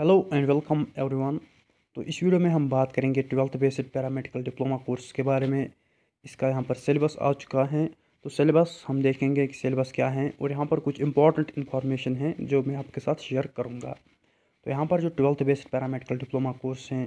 hello and welcome everyone तो इस video में हम बात करेंगे twelfth based paramedical diploma course के बारे में इसका यहाँ पर सिलेबस आ चुका है तो सिलेबस हम देखेंगे कि सिलेबस क्या है और यहाँ पर कुछ इंपॉर्टेंट इन्फॉर्मेशन है जो मैं आपके साथ शेयर करूँगा तो यहाँ पर जो twelfth based paramedical diploma course हैं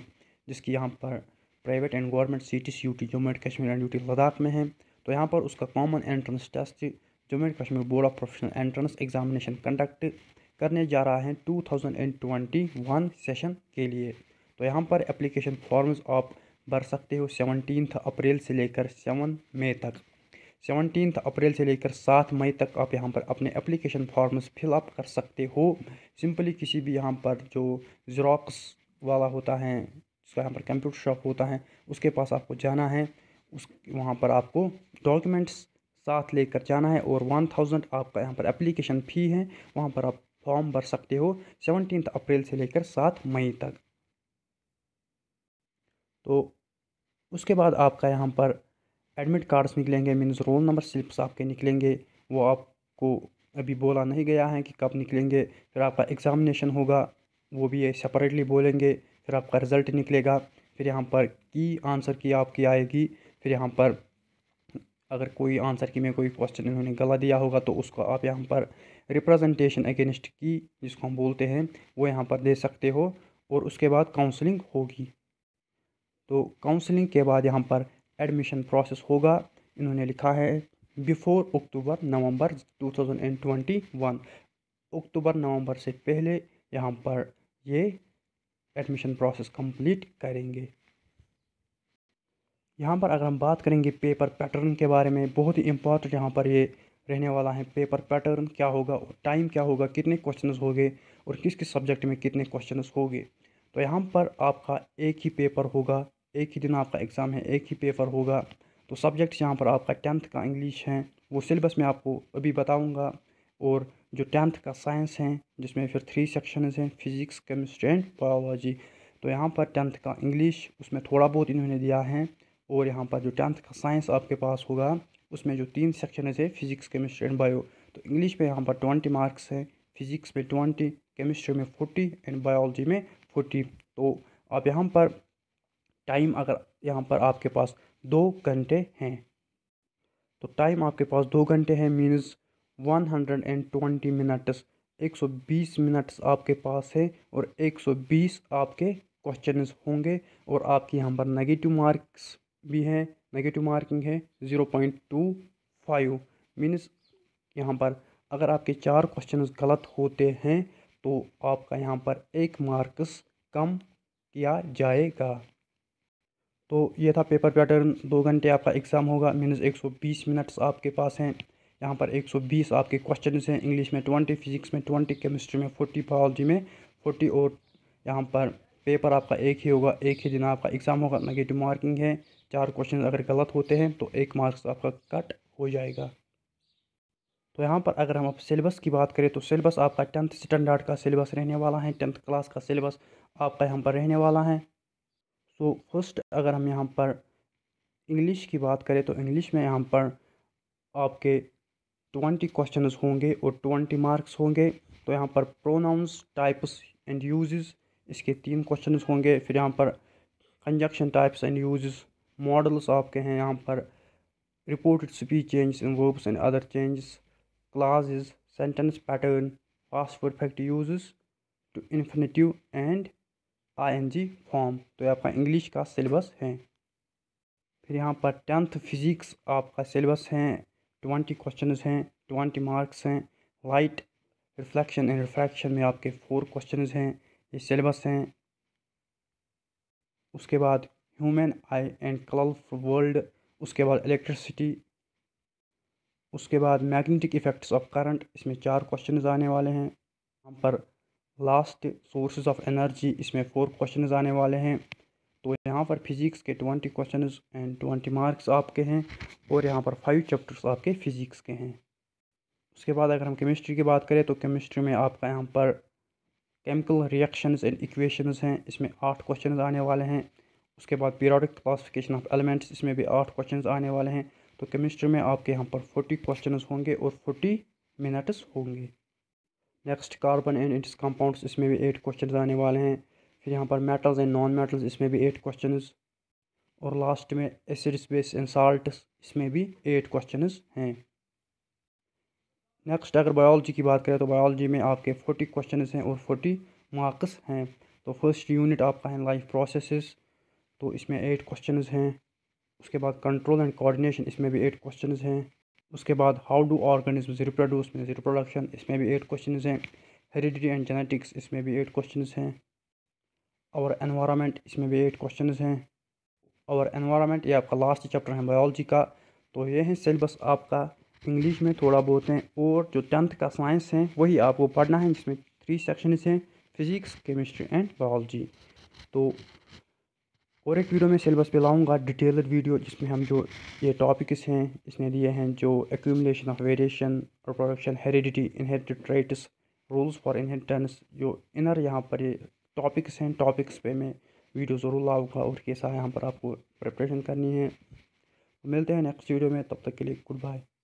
जिसकी यहाँ पर private and government C T C U T Jammu and Kashmir and UT Ladakh में है तो यहाँ पर उसका common entrance test Jammu and Kashmir board of professional entrance examination conduct करने जा रहा है 2021 सेशन के लिए तो यहाँ पर एप्लीकेशन फॉर्म्स आप भर सकते हो सेवनटीन अप्रैल से लेकर सेवन मई तक सेवनटीन अप्रैल से लेकर सात मई तक आप यहाँ पर अपने एप्लीकेशन फॉर्म्स फिलअप कर सकते हो सिंपली किसी भी यहाँ पर जो ज़ेरॉक्स वाला होता है जिसका यहाँ पर कंप्यूटर शॉप होता है उसके पास आपको जाना है उस वहाँ पर आपको डॉक्यूमेंट्स साथ लेकर जाना है और वन थाउजेंड आपका यहाँ पर एप्लीकेशन फ़ी है वहाँ पर आप फॉर्म भर सकते हो सेवनटीन अप्रैल से लेकर सात मई तक तो उसके बाद आपका यहाँ पर एडमिट कार्ड्स निकलेंगे मीन्स रोल नंबर स्लिप्स आपके निकलेंगे वो आपको अभी बोला नहीं गया है कि कब निकलेंगे फिर आपका एग्ज़ामिनेशन होगा वो भी ये सेपरेटली बोलेंगे फिर आपका रिज़ल्ट निकलेगा फिर यहाँ पर की आंसर की आपकी आएगी फिर यहाँ पर अगर कोई आंसर की में कोई क्वेश्चन इन्होंने गला दिया होगा तो उसको आप यहाँ पर रिप्रेजेंटेशन अगेंस्ट की जिसको हम बोलते हैं वो यहाँ पर दे सकते हो और उसके बाद काउंसलिंग होगी तो काउंसलिंग के बाद यहाँ पर एडमिशन प्रोसेस होगा इन्होंने लिखा है बिफोर अक्टूबर नवंबर 2021 अक्टूबर नवंबर से पहले यहाँ पर ये एडमिशन प्रोसेस कंप्लीट करेंगे यहाँ पर अगर हम बात करेंगे पेपर पैटर्न के बारे में बहुत ही इम्पॉर्टेंट यहाँ पर ये रहने वाला है पेपर पैटर्न क्या होगा और टाइम क्या होगा कितने क्वेश्चन होंगे और किस किस सब्जेक्ट में कितने क्वेश्चन होंगे तो यहाँ पर आपका एक ही पेपर होगा एक ही दिन आपका एग्ज़ाम है एक ही पेपर होगा तो सब्जेक्ट्स यहाँ पर आपका टेंथ का इंग्लिश है वो सिलेबस में आपको अभी बताऊँगा और जो टेंथ का साइंस है जिसमें फिर थ्री सेक्शन हैं फिज़िक्स केमिस्ट्री एंड बायोलॉजी तो यहाँ पर टेंथ का इंग्लिश उसमें थोड़ा बहुत इन्होंने दिया है और यहाँ पर जो टेंथ का साइंस आपके पास होगा उसमें जो तीन सेक्शन है फिज़िक्स केमिस्ट्री एंड बायो तो इंग्लिश में यहाँ पर ट्वेंटी मार्क्स हैं फिज़िक्स में ट्वेंटी केमिस्ट्री में फोर्टी एंड बायोलॉजी में फोर्टी तो आप यहाँ पर टाइम अगर यहाँ पर आपके पास दो घंटे हैं तो टाइम आपके पास दो घंटे हैं means one hundred and twenty minutes एक सौ बीस मिनट्स आपके पास है और एक सौ बीस आपके क्वेश्चन होंगे और आपके यहाँ पर नेगेटिव मार्क्स भी हैं नेगेटिव मार्किंग है zero point two five means यहाँ पर अगर आपके चार क्वेश्चन गलत होते हैं तो आपका यहाँ पर एक मार्क्स कम किया जाएगा तो ये था पेपर पैटर्न दो घंटे आपका एग्ज़ाम होगा मीनस बीस मिनट्स आपके पास हैं यहाँ पर एक सौ बीस आपके क्वेश्चन हैं इंग्लिश में ट्वेंटी फिजिक्स में ट्वेंटी केमिस्ट्री में फोर्टी बायोलॉजी में फ़ोर्टी और यहाँ पर पेपर आपका एक ही होगा एक ही दिन आपका एग्ज़ाम होगा नेगेटिव मार्किंग है चार क्वेश्चन अगर गलत होते हैं तो एक मार्क्स आपका कट हो जाएगा तो यहाँ पर अगर हम आप सिलेबस की बात करें तो सिलेबस आपका टेंथ स्टैंडर्ड का सिलेबस रहने वाला है टेंथ क्लास का सिलेबस आपका यहाँ पर रहने वाला है सो फर्स्ट अगर हम यहाँ पर इंग्लिश की बात करें तो इंग्लिश में यहाँ पर आपके ट्वेंटी क्वेश्चन होंगे और ट्वेंटी मार्क्स होंगे तो यहाँ पर प्रोनाउंस टाइप्स एंड यूज़ इसके तीन क्वेश्चन होंगे फिर यहाँ पर conjunction types and use modals आपके हैं यहाँ पर reported speech change in verbs and other changes clauses sentence pattern past perfect uses to infinitive and I N G form तो ये आपका इंग्लिश का सिलेबस है फिर यहाँ पर टेंथ फिजिक्स आपका सिलेबस हैं ट्वेंटी क्वेश्चन हैं ट्वेंटी मार्क्स हैं लाइट रिफ्लेक्शन एंड रिफ्रैक्शन में आपके फोर क्वेश्चन हैं ये सिलेबस हैं उसके बाद human eye and colour world उसके बाद इलेक्ट्रिसिटी उसके बाद मैग्नेटिक इफ़ेक्ट्स ऑफ करंट इसमें चार क्वेश्चन आने वाले हैं यहाँ पर लास्ट सोर्सेज ऑफ एनर्जी इसमें फोर क्वेश्चन आने वाले हैं तो यहाँ पर फिज़िक्स के twenty question and twenty marks आपके हैं और यहाँ पर फाइव चैप्टर्स आपके फ़िज़िक्स के हैं उसके बाद अगर हम केमिस्ट्री की बात करें तो केमिस्ट्री में आपका यहाँ पर केमिकल रिएक्शंस एंड इक्वेशंस हैं इसमें आठ क्वेश्चन आने वाले हैं उसके बाद पीरियडिक क्लासिफिकेशन ऑफ एलिमेंट्स इसमें भी आठ क्वेश्चन आने वाले हैं तो केमिस्ट्री में आपके यहाँ पर फोर्टी क्वेश्चन होंगे और फोर्टी मिनट्स होंगे next carbon and its compounds इसमें भी एट क्वेश्चन आने वाले हैं फिर यहाँ पर मेटल्स एंड नॉन मेटल्स इसमें भी एट क्वेश्चन और लास्ट में एसिड स्पेस एंड साल्ट्स इसमें भी एट क्वेश्चन हैं नेक्स्ट अगर बायोलॉजी की बात करें तो बायोलॉजी में आपके फोर्टी क्वेश्चन हैं और फोर्टी मार्क्स हैं तो फर्स्ट यूनिट आपका है लाइफ प्रोसेसेस तो इसमें एट क्वेश्चन हैं उसके बाद कंट्रोल एंड कोऑर्डिनेशन इसमें भी एट क्वेश्चन हैं उसके बाद हाउ डू ऑर्गेनिज्म रिप्रोड्यूस में रिप्रोडक्शन इसमें भी एट क्वेश्चन हैं हेरिडिटी एंड जेनेटिक्स इसमें भी एट क्वेश्चन हैं और एनवायरनमेंट इसमें भी एट क्वेश्चन हैं और एनवायरनमेंट ये आपका लास्ट चैप्टर है बायोलॉजी का तो ये है सिलेबस आपका इंग्लिश में थोड़ा बहुत हैं और जो टेंथ का साइंस है वही आपको पढ़ना है जिसमें थ्री सेक्शन हैं फिज़िक्स केमिस्ट्री एंड बायोलॉजी तो और एक वीडियो में सिलेबस पे लाऊंगा डिटेलड वीडियो जिसमें हम जो ये टॉपिक्स हैं इसने दिए हैं जो accumulation of variation reproduction heredity inherited traits rules for inheritance जो इनर यहाँ पर ये टॉपिक्स हैं टॉपिक्स पे मैं वीडियो ज़रूर लाऊंगा और कैसा यहाँ पर आपको प्रिपरेशन करनी है मिलते हैं नेक्स्ट वीडियो में तब तक के लिए गुड बाय